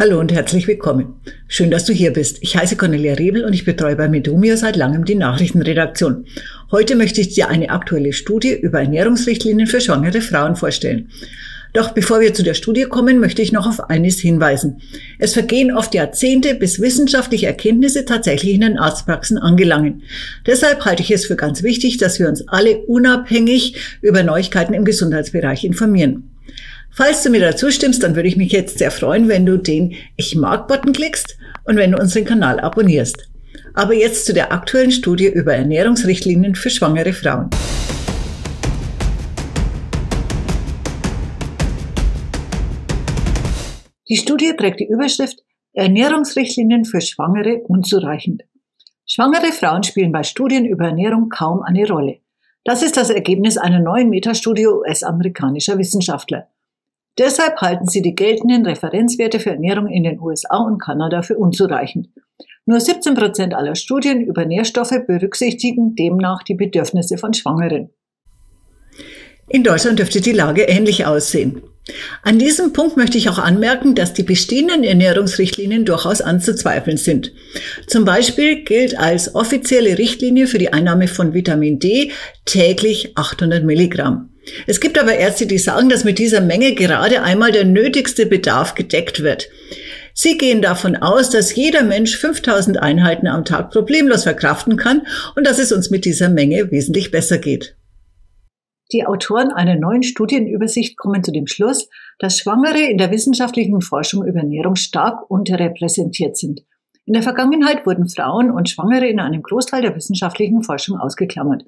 Hallo und herzlich willkommen. Schön, dass du hier bist. Ich heiße Cornelia Rebel und ich betreue bei Medumio seit langem die Nachrichtenredaktion. Heute möchte ich dir eine aktuelle Studie über Ernährungsrichtlinien für schwangere Frauen vorstellen. Doch bevor wir zu der Studie kommen, möchte ich noch auf eines hinweisen. Es vergehen oft Jahrzehnte, bis wissenschaftliche Erkenntnisse tatsächlich in den Arztpraxen angelangen. Deshalb halte ich es für ganz wichtig, dass wir uns alle unabhängig über Neuigkeiten im Gesundheitsbereich informieren. Falls du mir dazu stimmst, dann würde ich mich jetzt sehr freuen, wenn du den Ich mag-Button klickst und wenn du unseren Kanal abonnierst. Aber jetzt zu der aktuellen Studie über Ernährungsrichtlinien für schwangere Frauen. Die Studie trägt die Überschrift Ernährungsrichtlinien für Schwangere unzureichend. Schwangere Frauen spielen bei Studien über Ernährung kaum eine Rolle. Das ist das Ergebnis einer neuen Metastudie US-amerikanischer Wissenschaftler. Deshalb halten sie die geltenden Referenzwerte für Ernährung in den USA und Kanada für unzureichend. Nur 17 Prozent aller Studien über Nährstoffe berücksichtigen demnach die Bedürfnisse von Schwangeren. In Deutschland dürfte die Lage ähnlich aussehen. An diesem Punkt möchte ich auch anmerken, dass die bestehenden Ernährungsrichtlinien durchaus anzuzweifeln sind. Zum Beispiel gilt als offizielle Richtlinie für die Einnahme von Vitamin D täglich 800 Milligramm. Es gibt aber Ärzte, die sagen, dass mit dieser Menge gerade einmal der nötigste Bedarf gedeckt wird. Sie gehen davon aus, dass jeder Mensch 5000 Einheiten am Tag problemlos verkraften kann und dass es uns mit dieser Menge wesentlich besser geht. Die Autoren einer neuen Studienübersicht kommen zu dem Schluss, dass Schwangere in der wissenschaftlichen Forschung über Ernährung stark unterrepräsentiert sind. In der Vergangenheit wurden Frauen und Schwangere in einem Großteil der wissenschaftlichen Forschung ausgeklammert.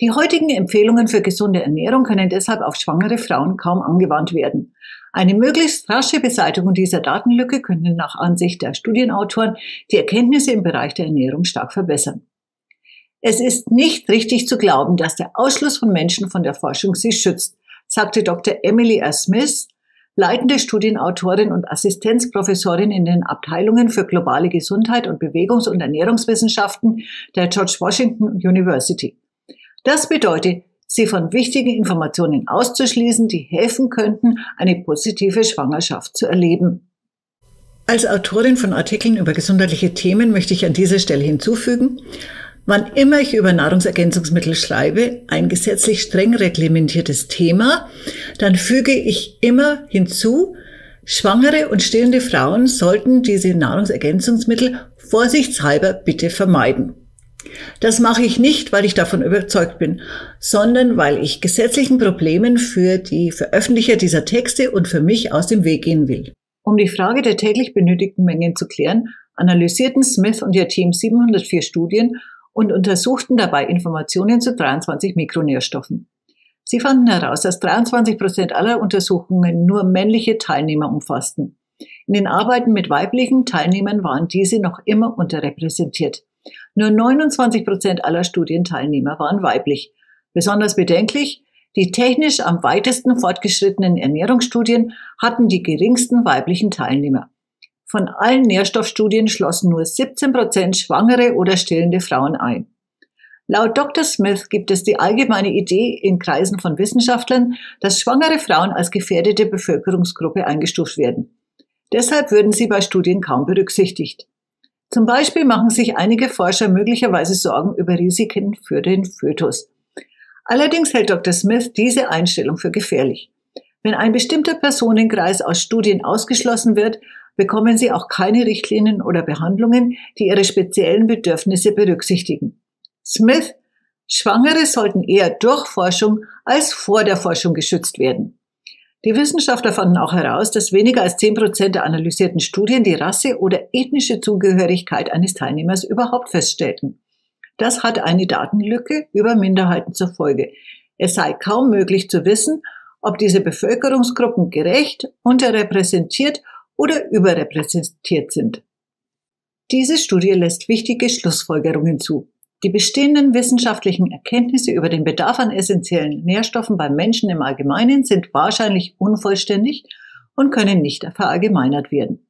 Die heutigen Empfehlungen für gesunde Ernährung können deshalb auf schwangere Frauen kaum angewandt werden. Eine möglichst rasche Beseitigung dieser Datenlücke könnte nach Ansicht der Studienautoren die Erkenntnisse im Bereich der Ernährung stark verbessern. Es ist nicht richtig zu glauben, dass der Ausschluss von Menschen von der Forschung sie schützt, sagte Dr. Emily R. Smith, leitende Studienautorin und Assistenzprofessorin in den Abteilungen für globale Gesundheit und Bewegungs- und Ernährungswissenschaften der George Washington University. Das bedeutet, sie von wichtigen Informationen auszuschließen, die helfen könnten, eine positive Schwangerschaft zu erleben. Als Autorin von Artikeln über gesundheitliche Themen möchte ich an dieser Stelle hinzufügen, wann immer ich über Nahrungsergänzungsmittel schreibe, ein gesetzlich streng reglementiertes Thema, dann füge ich immer hinzu, Schwangere und stillende Frauen sollten diese Nahrungsergänzungsmittel vorsichtshalber bitte vermeiden. Das mache ich nicht, weil ich davon überzeugt bin, sondern weil ich gesetzlichen Problemen für die Veröffentlicher dieser Texte und für mich aus dem Weg gehen will. Um die Frage der täglich benötigten Mengen zu klären, analysierten Smith und ihr Team 704 Studien und untersuchten dabei Informationen zu 23 Mikronährstoffen. Sie fanden heraus, dass 23 Prozent aller Untersuchungen nur männliche Teilnehmer umfassten. In den Arbeiten mit weiblichen Teilnehmern waren diese noch immer unterrepräsentiert. Nur 29 Prozent aller Studienteilnehmer waren weiblich. Besonders bedenklich, die technisch am weitesten fortgeschrittenen Ernährungsstudien hatten die geringsten weiblichen Teilnehmer. Von allen Nährstoffstudien schlossen nur 17 Prozent schwangere oder stillende Frauen ein. Laut Dr. Smith gibt es die allgemeine Idee in Kreisen von Wissenschaftlern, dass schwangere Frauen als gefährdete Bevölkerungsgruppe eingestuft werden. Deshalb würden sie bei Studien kaum berücksichtigt. Zum Beispiel machen sich einige Forscher möglicherweise Sorgen über Risiken für den Fötus. Allerdings hält Dr. Smith diese Einstellung für gefährlich. Wenn ein bestimmter Personenkreis aus Studien ausgeschlossen wird, bekommen sie auch keine Richtlinien oder Behandlungen, die ihre speziellen Bedürfnisse berücksichtigen. Smith, Schwangere sollten eher durch Forschung als vor der Forschung geschützt werden. Die Wissenschaftler fanden auch heraus, dass weniger als 10 Prozent der analysierten Studien die Rasse oder ethnische Zugehörigkeit eines Teilnehmers überhaupt feststellten. Das hat eine Datenlücke über Minderheiten zur Folge. Es sei kaum möglich zu wissen, ob diese Bevölkerungsgruppen gerecht, unterrepräsentiert oder überrepräsentiert sind. Diese Studie lässt wichtige Schlussfolgerungen zu. Die bestehenden wissenschaftlichen Erkenntnisse über den Bedarf an essentiellen Nährstoffen beim Menschen im Allgemeinen sind wahrscheinlich unvollständig und können nicht verallgemeinert werden.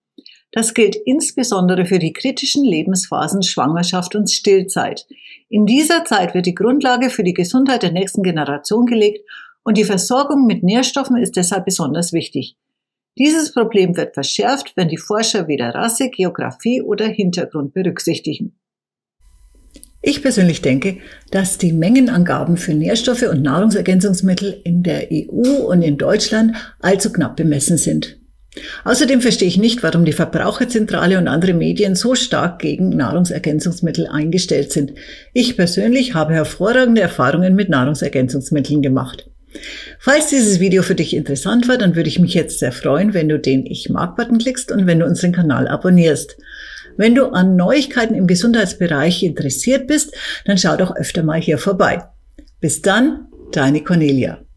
Das gilt insbesondere für die kritischen Lebensphasen Schwangerschaft und Stillzeit. In dieser Zeit wird die Grundlage für die Gesundheit der nächsten Generation gelegt und die Versorgung mit Nährstoffen ist deshalb besonders wichtig. Dieses Problem wird verschärft, wenn die Forscher weder Rasse, Geografie oder Hintergrund berücksichtigen. Ich persönlich denke, dass die Mengenangaben für Nährstoffe und Nahrungsergänzungsmittel in der EU und in Deutschland allzu knapp bemessen sind. Außerdem verstehe ich nicht, warum die Verbraucherzentrale und andere Medien so stark gegen Nahrungsergänzungsmittel eingestellt sind. Ich persönlich habe hervorragende Erfahrungen mit Nahrungsergänzungsmitteln gemacht. Falls dieses Video für dich interessant war, dann würde ich mich jetzt sehr freuen, wenn du den Ich mag-Button klickst und wenn du unseren Kanal abonnierst. Wenn du an Neuigkeiten im Gesundheitsbereich interessiert bist, dann schau doch öfter mal hier vorbei. Bis dann, deine Cornelia.